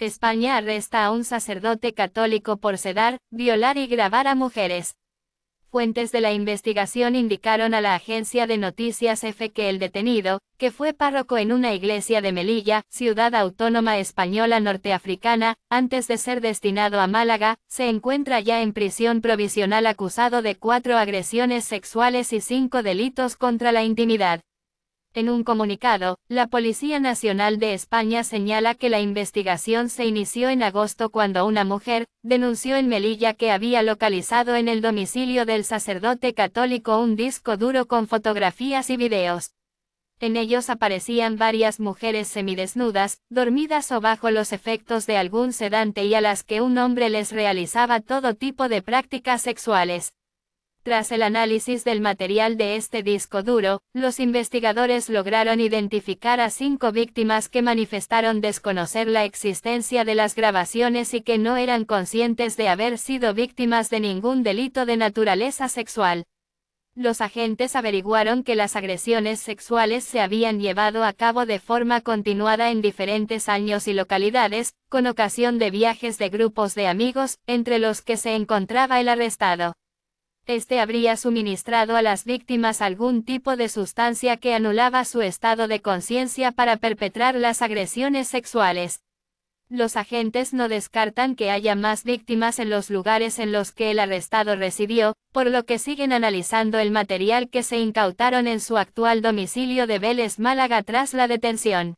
España arresta a un sacerdote católico por sedar, violar y grabar a mujeres. Fuentes de la investigación indicaron a la agencia de noticias EFE que el detenido, que fue párroco en una iglesia de Melilla, ciudad autónoma española norteafricana, antes de ser destinado a Málaga, se encuentra ya en prisión provisional acusado de cuatro agresiones sexuales y cinco delitos contra la intimidad. En un comunicado, la Policía Nacional de España señala que la investigación se inició en agosto cuando una mujer denunció en Melilla que había localizado en el domicilio del sacerdote católico un disco duro con fotografías y videos. En ellos aparecían varias mujeres semidesnudas, dormidas o bajo los efectos de algún sedante y a las que un hombre les realizaba todo tipo de prácticas sexuales. Tras el análisis del material de este disco duro, los investigadores lograron identificar a cinco víctimas que manifestaron desconocer la existencia de las grabaciones y que no eran conscientes de haber sido víctimas de ningún delito de naturaleza sexual. Los agentes averiguaron que las agresiones sexuales se habían llevado a cabo de forma continuada en diferentes años y localidades, con ocasión de viajes de grupos de amigos, entre los que se encontraba el arrestado este habría suministrado a las víctimas algún tipo de sustancia que anulaba su estado de conciencia para perpetrar las agresiones sexuales. Los agentes no descartan que haya más víctimas en los lugares en los que el arrestado residió, por lo que siguen analizando el material que se incautaron en su actual domicilio de Vélez Málaga tras la detención.